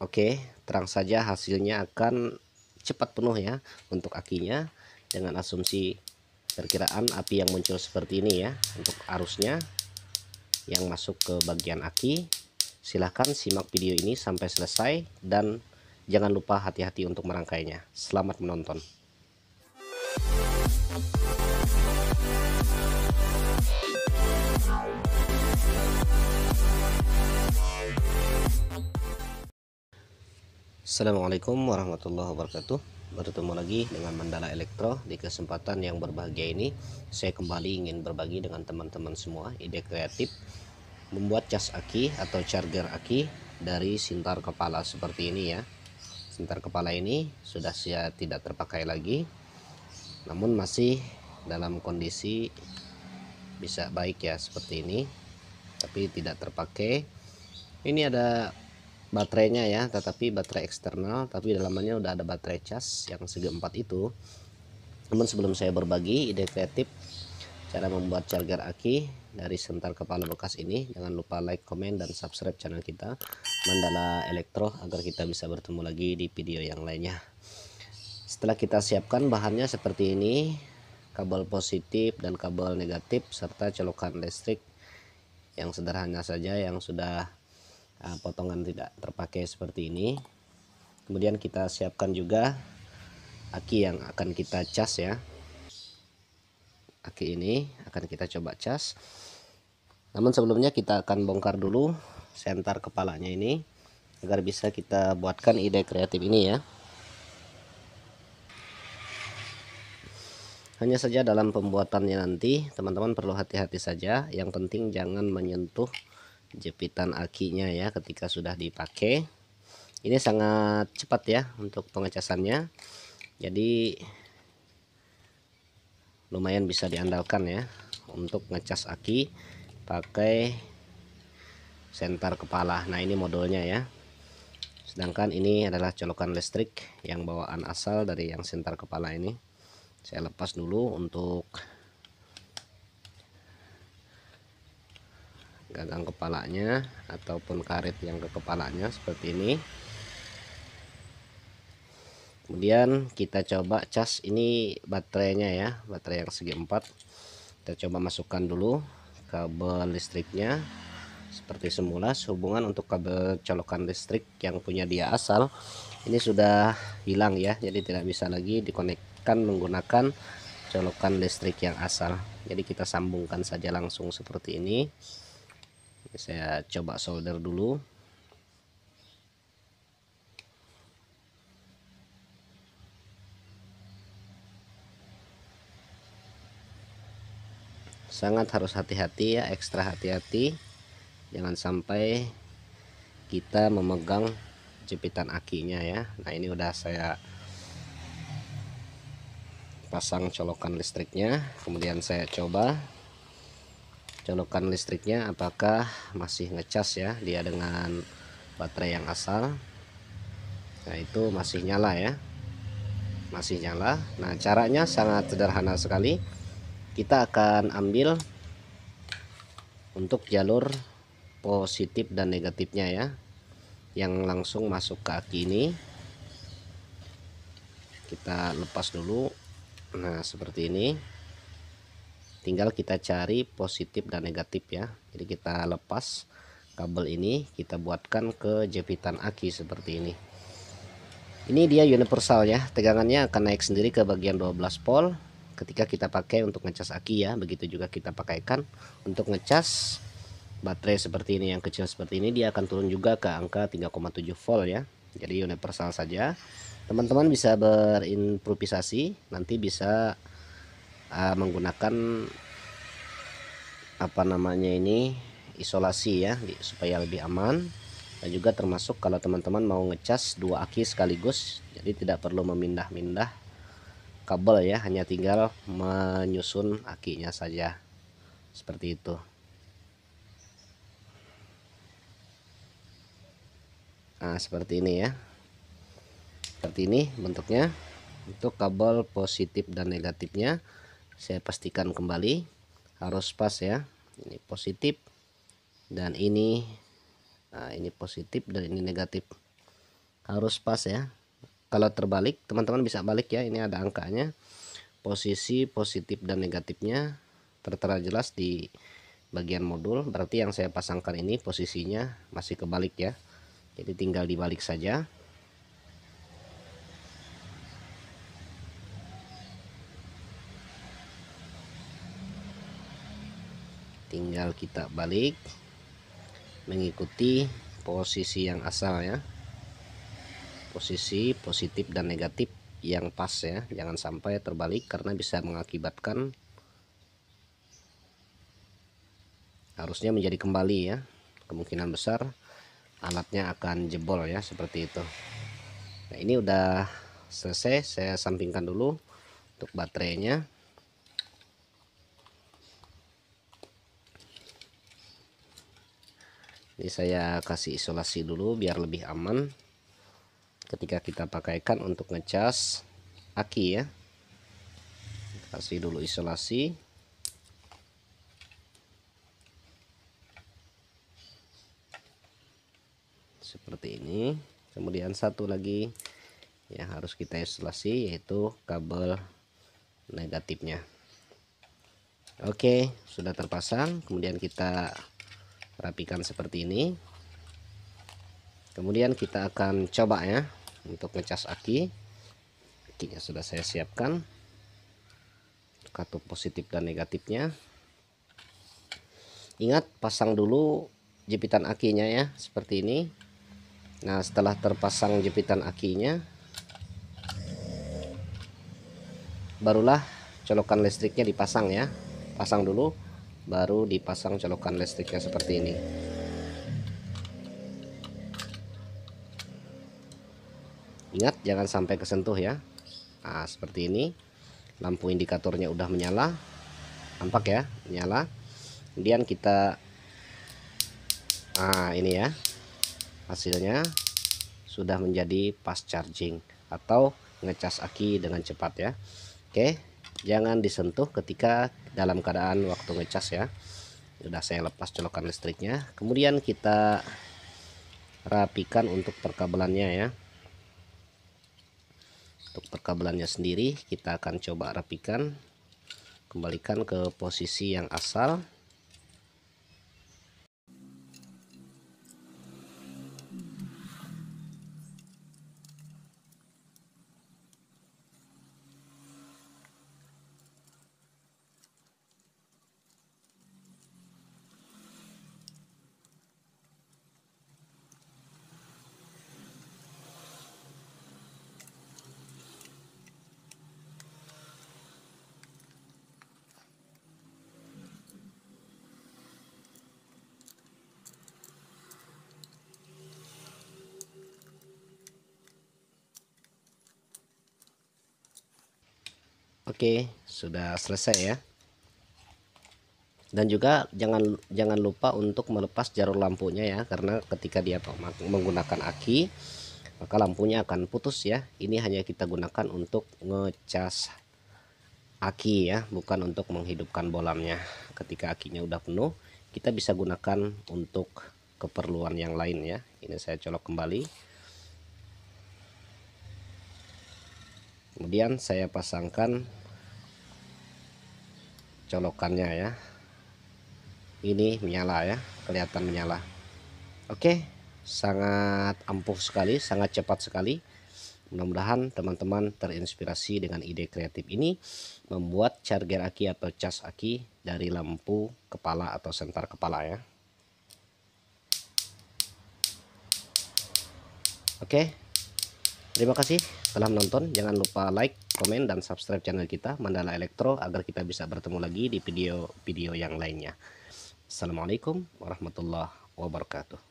Oke, terang saja hasilnya akan cepat penuh ya untuk akinya dengan asumsi perkiraan api yang muncul seperti ini ya untuk arusnya yang masuk ke bagian aki. Silahkan simak video ini sampai selesai dan jangan lupa hati-hati untuk merangkainya. Selamat menonton. Assalamualaikum warahmatullahi wabarakatuh Bertemu lagi dengan Mandala Elektro Di kesempatan yang berbahagia ini Saya kembali ingin berbagi dengan teman-teman semua Ide kreatif Membuat cas aki atau charger aki Dari sintar kepala seperti ini ya Sintar kepala ini Sudah saya tidak terpakai lagi Namun masih dalam kondisi Bisa baik ya seperti ini Tapi tidak terpakai Ini ada baterainya ya tetapi baterai eksternal tapi dalamannya udah ada baterai cas yang segi empat itu namun sebelum saya berbagi ide kreatif cara membuat charger aki dari sentar kepala bekas ini jangan lupa like comment dan subscribe channel kita mandala elektro agar kita bisa bertemu lagi di video yang lainnya setelah kita siapkan bahannya seperti ini kabel positif dan kabel negatif serta colokan listrik yang sederhana saja yang sudah nah, potongan tidak terpakai seperti ini kemudian kita siapkan juga aki yang akan kita cas ya aki ini akan kita coba cas namun sebelumnya kita akan bongkar dulu senter kepalanya ini agar bisa kita buatkan ide kreatif ini ya Hanya saja dalam pembuatannya nanti teman-teman perlu hati-hati saja. Yang penting jangan menyentuh jepitan akinya ya ketika sudah dipakai ini sangat cepat ya untuk pengecasannya jadi lumayan bisa diandalkan ya untuk ngecas aki pakai senter kepala nah ini modulnya ya sedangkan ini adalah colokan listrik yang bawaan asal dari yang senter kepala ini saya lepas dulu untuk gagang kepalanya ataupun karet yang ke kepalanya seperti ini kemudian kita coba cas ini baterainya ya baterai yang segi empat kita coba masukkan dulu kabel listriknya seperti semula sehubungan untuk kabel colokan listrik yang punya dia asal ini sudah hilang ya jadi tidak bisa lagi dikonekkan menggunakan colokan listrik yang asal jadi kita sambungkan saja langsung seperti ini saya coba solder dulu sangat harus hati-hati ya ekstra hati-hati jangan sampai kita memegang jepitan akinya ya nah ini udah saya pasang colokan listriknya kemudian saya coba colokan listriknya apakah masih ngecas ya dia dengan baterai yang asal nah itu masih nyala ya masih nyala nah caranya sangat sederhana sekali kita akan ambil untuk jalur positif dan negatifnya ya yang langsung masuk ke aki ini kita lepas dulu nah seperti ini tinggal kita cari positif dan negatif ya jadi kita lepas kabel ini kita buatkan ke jepitan aki seperti ini ini dia universal ya tegangannya akan naik sendiri ke bagian 12 volt ketika kita pakai untuk ngecas aki ya begitu juga kita pakaikan untuk ngecas baterai seperti ini yang kecil seperti ini dia akan turun juga ke angka 3,7 volt ya jadi universal saja teman-teman bisa berimprovisasi nanti bisa uh, menggunakan apa namanya ini isolasi ya supaya lebih aman dan juga termasuk kalau teman-teman mau ngecas dua aki sekaligus jadi tidak perlu memindah-mindah kabel ya hanya tinggal menyusun akinya saja seperti itu nah seperti ini ya seperti ini bentuknya untuk kabel positif dan negatifnya saya pastikan kembali harus pas ya ini positif dan ini nah ini positif dan ini negatif harus pas ya kalau terbalik teman-teman bisa balik ya ini ada angkanya posisi positif dan negatifnya tertera jelas di bagian modul berarti yang saya pasangkan ini posisinya masih kebalik ya jadi tinggal dibalik saja tinggal kita balik mengikuti posisi yang asal ya posisi positif dan negatif yang pas ya jangan sampai terbalik karena bisa mengakibatkan harusnya menjadi kembali ya kemungkinan besar alatnya akan jebol ya seperti itu nah ini udah selesai saya sampingkan dulu untuk baterainya Ini saya kasih isolasi dulu biar lebih aman ketika kita pakaikan untuk ngecas aki ya. Kasih dulu isolasi. Seperti ini. Kemudian satu lagi yang harus kita isolasi yaitu kabel negatifnya. Oke, sudah terpasang. Kemudian kita rapikan seperti ini kemudian kita akan coba ya untuk ngecas aki akinya sudah saya siapkan kartu positif dan negatifnya ingat pasang dulu jepitan akinya ya seperti ini nah setelah terpasang jepitan akinya barulah colokan listriknya dipasang ya pasang dulu baru dipasang colokan listriknya seperti ini ingat jangan sampai kesentuh ya nah seperti ini lampu indikatornya udah menyala tampak ya menyala kemudian kita nah ini ya hasilnya sudah menjadi fast charging atau ngecas aki dengan cepat ya oke jangan disentuh ketika dalam keadaan waktu ngecas ya sudah saya lepas colokan listriknya kemudian kita rapikan untuk perkabelannya ya untuk perkabelannya sendiri kita akan coba rapikan kembalikan ke posisi yang asal Oke, sudah selesai ya. Dan juga jangan jangan lupa untuk melepas jarum lampunya ya karena ketika dia menggunakan aki maka lampunya akan putus ya. Ini hanya kita gunakan untuk ngecas aki ya, bukan untuk menghidupkan bolamnya. Ketika akinya udah penuh, kita bisa gunakan untuk keperluan yang lain ya. Ini saya colok kembali. kemudian saya pasangkan colokannya ya ini menyala ya kelihatan menyala oke sangat ampuh sekali sangat cepat sekali mudah-mudahan teman-teman terinspirasi dengan ide kreatif ini membuat charger aki atau cas aki dari lampu kepala atau sentar kepala ya oke Terima kasih telah menonton. Jangan lupa like, komen, dan subscribe channel kita Mandala Elektro agar kita bisa bertemu lagi di video-video yang lainnya. Assalamualaikum warahmatullahi wabarakatuh.